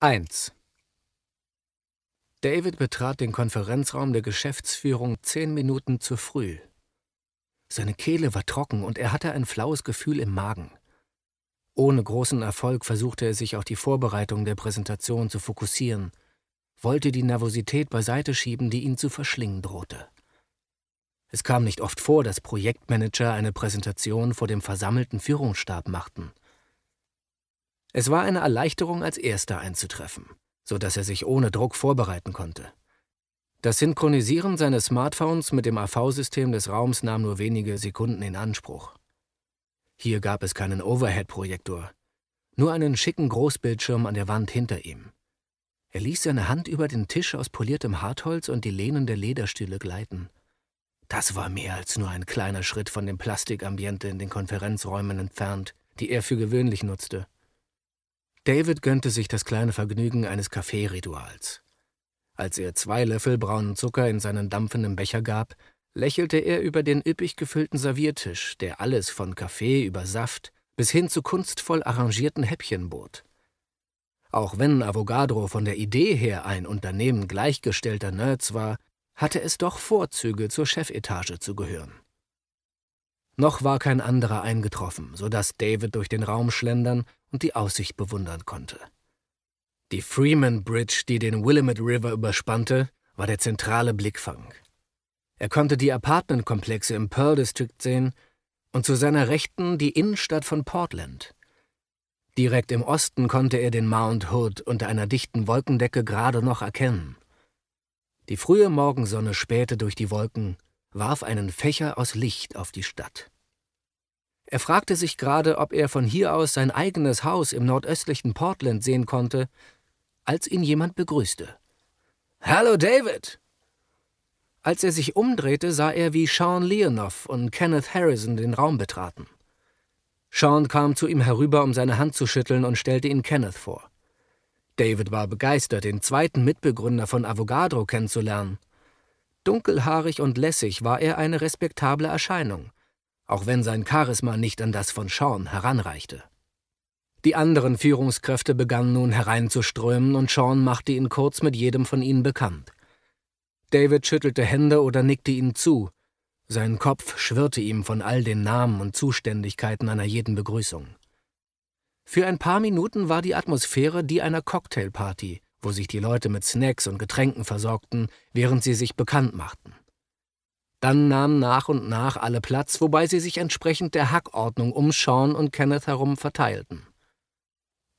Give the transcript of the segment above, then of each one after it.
1. David betrat den Konferenzraum der Geschäftsführung zehn Minuten zu früh. Seine Kehle war trocken und er hatte ein flaues Gefühl im Magen. Ohne großen Erfolg versuchte er sich auf die Vorbereitung der Präsentation zu fokussieren, wollte die Nervosität beiseite schieben, die ihn zu verschlingen drohte. Es kam nicht oft vor, dass Projektmanager eine Präsentation vor dem versammelten Führungsstab machten – es war eine Erleichterung, als Erster einzutreffen, so dass er sich ohne Druck vorbereiten konnte. Das Synchronisieren seines Smartphones mit dem AV-System des Raums nahm nur wenige Sekunden in Anspruch. Hier gab es keinen Overhead-Projektor, nur einen schicken Großbildschirm an der Wand hinter ihm. Er ließ seine Hand über den Tisch aus poliertem Hartholz und die Lehnen der Lederstühle gleiten. Das war mehr als nur ein kleiner Schritt von dem Plastikambiente in den Konferenzräumen entfernt, die er für gewöhnlich nutzte. David gönnte sich das kleine Vergnügen eines Kaffeerituals. Als er zwei Löffel braunen Zucker in seinen dampfenden Becher gab, lächelte er über den üppig gefüllten Serviertisch, der alles von Kaffee über Saft bis hin zu kunstvoll arrangierten Häppchen bot. Auch wenn Avogadro von der Idee her ein Unternehmen gleichgestellter Nerds war, hatte es doch Vorzüge, zur Chefetage zu gehören. Noch war kein anderer eingetroffen, so dass David durch den Raum schlendern und die Aussicht bewundern konnte. Die Freeman Bridge, die den Willamette River überspannte, war der zentrale Blickfang. Er konnte die Apartmentkomplexe im Pearl District sehen und zu seiner Rechten die Innenstadt von Portland. Direkt im Osten konnte er den Mount Hood unter einer dichten Wolkendecke gerade noch erkennen. Die frühe Morgensonne spähte durch die Wolken, warf einen Fächer aus Licht auf die Stadt. Er fragte sich gerade, ob er von hier aus sein eigenes Haus im nordöstlichen Portland sehen konnte, als ihn jemand begrüßte. Hallo, David! Als er sich umdrehte, sah er, wie Sean Leonoff und Kenneth Harrison den Raum betraten. Sean kam zu ihm herüber, um seine Hand zu schütteln und stellte ihn Kenneth vor. David war begeistert, den zweiten Mitbegründer von Avogadro kennenzulernen. Dunkelhaarig und lässig war er eine respektable Erscheinung auch wenn sein Charisma nicht an das von Sean heranreichte. Die anderen Führungskräfte begannen nun hereinzuströmen und Sean machte ihn kurz mit jedem von ihnen bekannt. David schüttelte Hände oder nickte ihnen zu. Sein Kopf schwirrte ihm von all den Namen und Zuständigkeiten einer jeden Begrüßung. Für ein paar Minuten war die Atmosphäre die einer Cocktailparty, wo sich die Leute mit Snacks und Getränken versorgten, während sie sich bekannt machten. Dann nahmen nach und nach alle Platz, wobei sie sich entsprechend der Hackordnung umschauen und Kenneth herum verteilten.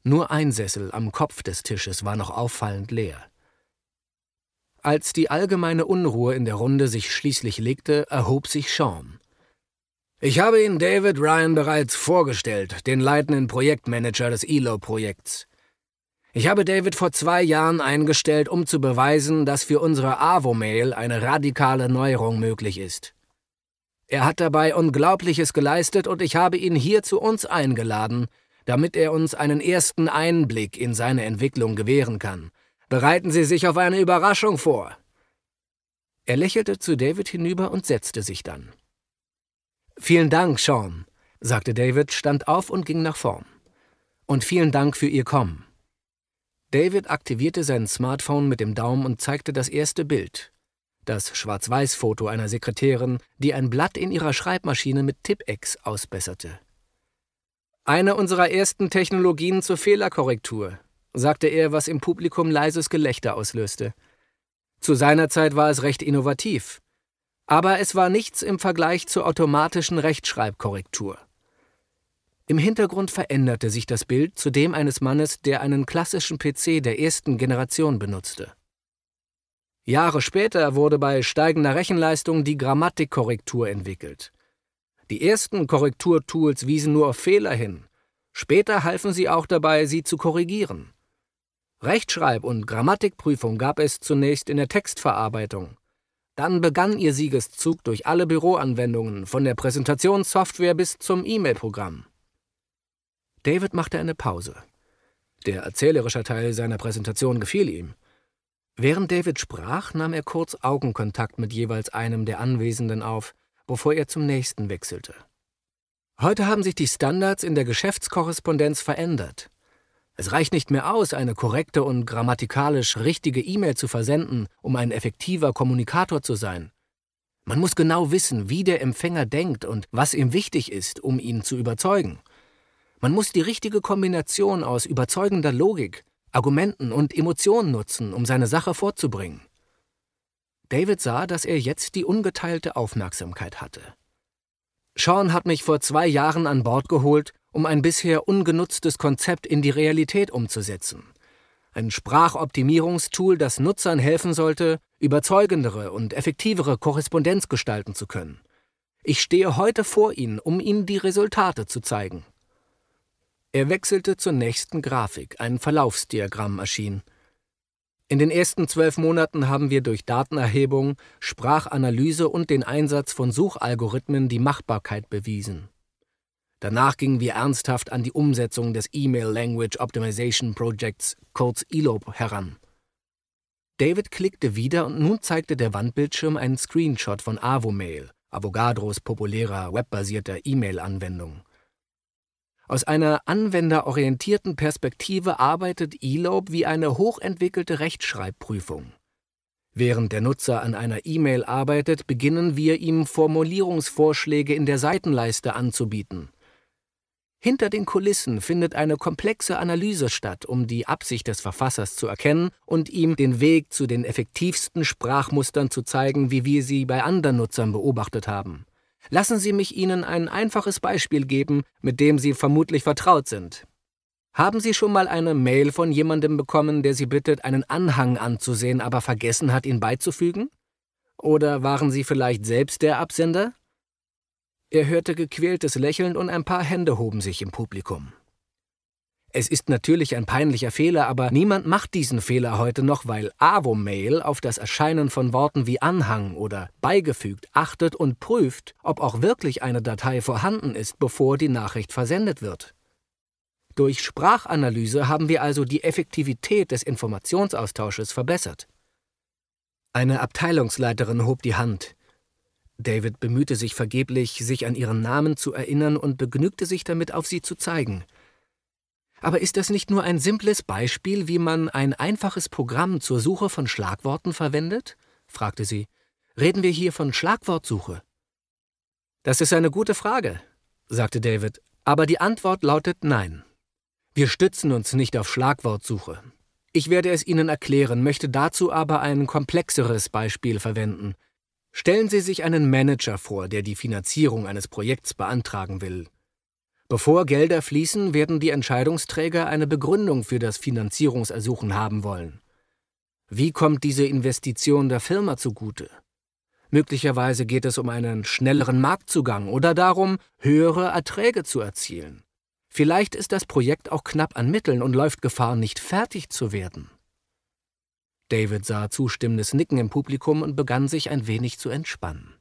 Nur ein Sessel am Kopf des Tisches war noch auffallend leer. Als die allgemeine Unruhe in der Runde sich schließlich legte, erhob sich Sean. Ich habe Ihnen David Ryan bereits vorgestellt, den leitenden Projektmanager des ILO-Projekts. Ich habe David vor zwei Jahren eingestellt, um zu beweisen, dass für unsere Avomail eine radikale Neuerung möglich ist. Er hat dabei Unglaubliches geleistet und ich habe ihn hier zu uns eingeladen, damit er uns einen ersten Einblick in seine Entwicklung gewähren kann. Bereiten Sie sich auf eine Überraschung vor. Er lächelte zu David hinüber und setzte sich dann. Vielen Dank, Sean, sagte David, stand auf und ging nach vorn. Und vielen Dank für Ihr Kommen. David aktivierte sein Smartphone mit dem Daumen und zeigte das erste Bild. Das Schwarz-Weiß-Foto einer Sekretärin, die ein Blatt in ihrer Schreibmaschine mit Tippex ausbesserte. Eine unserer ersten Technologien zur Fehlerkorrektur, sagte er, was im Publikum leises Gelächter auslöste. Zu seiner Zeit war es recht innovativ. Aber es war nichts im Vergleich zur automatischen Rechtschreibkorrektur. Im Hintergrund veränderte sich das Bild zu dem eines Mannes, der einen klassischen PC der ersten Generation benutzte. Jahre später wurde bei steigender Rechenleistung die Grammatikkorrektur entwickelt. Die ersten Korrekturtools wiesen nur auf Fehler hin. Später halfen sie auch dabei, sie zu korrigieren. Rechtschreib- und Grammatikprüfung gab es zunächst in der Textverarbeitung. Dann begann ihr Siegeszug durch alle Büroanwendungen, von der Präsentationssoftware bis zum E-Mail-Programm. David machte eine Pause. Der erzählerische Teil seiner Präsentation gefiel ihm. Während David sprach, nahm er kurz Augenkontakt mit jeweils einem der Anwesenden auf, bevor er zum nächsten wechselte. Heute haben sich die Standards in der Geschäftskorrespondenz verändert. Es reicht nicht mehr aus, eine korrekte und grammatikalisch richtige E-Mail zu versenden, um ein effektiver Kommunikator zu sein. Man muss genau wissen, wie der Empfänger denkt und was ihm wichtig ist, um ihn zu überzeugen. Man muss die richtige Kombination aus überzeugender Logik, Argumenten und Emotionen nutzen, um seine Sache vorzubringen. David sah, dass er jetzt die ungeteilte Aufmerksamkeit hatte. Sean hat mich vor zwei Jahren an Bord geholt, um ein bisher ungenutztes Konzept in die Realität umzusetzen. Ein Sprachoptimierungstool, das Nutzern helfen sollte, überzeugendere und effektivere Korrespondenz gestalten zu können. Ich stehe heute vor Ihnen, um Ihnen die Resultate zu zeigen. Er wechselte zur nächsten Grafik, ein Verlaufsdiagramm erschien. In den ersten zwölf Monaten haben wir durch Datenerhebung, Sprachanalyse und den Einsatz von Suchalgorithmen die Machbarkeit bewiesen. Danach gingen wir ernsthaft an die Umsetzung des E-Mail Language Optimization Projects, kurz ELOP, heran. David klickte wieder und nun zeigte der Wandbildschirm einen Screenshot von Avomail, Avogadros populärer webbasierter E-Mail-Anwendung. Aus einer anwenderorientierten Perspektive arbeitet eLobe wie eine hochentwickelte Rechtschreibprüfung. Während der Nutzer an einer E-Mail arbeitet, beginnen wir ihm Formulierungsvorschläge in der Seitenleiste anzubieten. Hinter den Kulissen findet eine komplexe Analyse statt, um die Absicht des Verfassers zu erkennen und ihm den Weg zu den effektivsten Sprachmustern zu zeigen, wie wir sie bei anderen Nutzern beobachtet haben. Lassen Sie mich Ihnen ein einfaches Beispiel geben, mit dem Sie vermutlich vertraut sind. Haben Sie schon mal eine Mail von jemandem bekommen, der Sie bittet, einen Anhang anzusehen, aber vergessen hat, ihn beizufügen? Oder waren Sie vielleicht selbst der Absender? Er hörte gequältes Lächeln und ein paar Hände hoben sich im Publikum. Es ist natürlich ein peinlicher Fehler, aber niemand macht diesen Fehler heute noch, weil Avomail auf das Erscheinen von Worten wie Anhang oder beigefügt achtet und prüft, ob auch wirklich eine Datei vorhanden ist, bevor die Nachricht versendet wird. Durch Sprachanalyse haben wir also die Effektivität des Informationsaustausches verbessert. Eine Abteilungsleiterin hob die Hand. David bemühte sich vergeblich, sich an ihren Namen zu erinnern und begnügte sich damit, auf sie zu zeigen – aber ist das nicht nur ein simples Beispiel, wie man ein einfaches Programm zur Suche von Schlagworten verwendet? fragte sie. Reden wir hier von Schlagwortsuche? Das ist eine gute Frage, sagte David, aber die Antwort lautet nein. Wir stützen uns nicht auf Schlagwortsuche. Ich werde es Ihnen erklären, möchte dazu aber ein komplexeres Beispiel verwenden. Stellen Sie sich einen Manager vor, der die Finanzierung eines Projekts beantragen will. Bevor Gelder fließen, werden die Entscheidungsträger eine Begründung für das Finanzierungsersuchen haben wollen. Wie kommt diese Investition der Firma zugute? Möglicherweise geht es um einen schnelleren Marktzugang oder darum, höhere Erträge zu erzielen. Vielleicht ist das Projekt auch knapp an Mitteln und läuft Gefahr, nicht fertig zu werden. David sah zustimmendes Nicken im Publikum und begann sich ein wenig zu entspannen.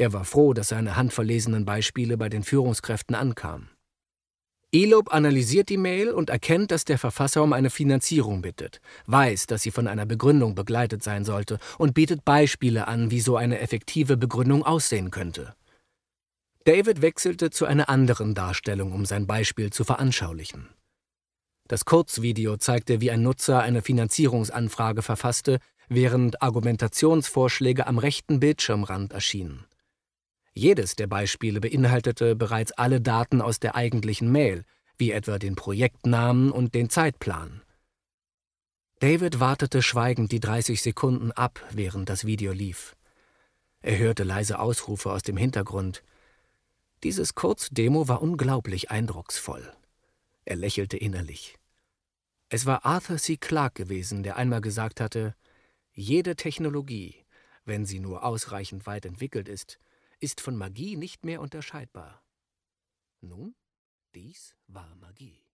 Er war froh, dass seine handverlesenen Beispiele bei den Führungskräften ankamen. Elob analysiert die Mail und erkennt, dass der Verfasser um eine Finanzierung bittet, weiß, dass sie von einer Begründung begleitet sein sollte und bietet Beispiele an, wie so eine effektive Begründung aussehen könnte. David wechselte zu einer anderen Darstellung, um sein Beispiel zu veranschaulichen. Das Kurzvideo zeigte, wie ein Nutzer eine Finanzierungsanfrage verfasste, während Argumentationsvorschläge am rechten Bildschirmrand erschienen. Jedes der Beispiele beinhaltete bereits alle Daten aus der eigentlichen Mail, wie etwa den Projektnamen und den Zeitplan. David wartete schweigend die 30 Sekunden ab, während das Video lief. Er hörte leise Ausrufe aus dem Hintergrund. Dieses Kurzdemo war unglaublich eindrucksvoll. Er lächelte innerlich. Es war Arthur C. Clarke gewesen, der einmal gesagt hatte, jede Technologie, wenn sie nur ausreichend weit entwickelt ist, ist von Magie nicht mehr unterscheidbar. Nun, dies war Magie.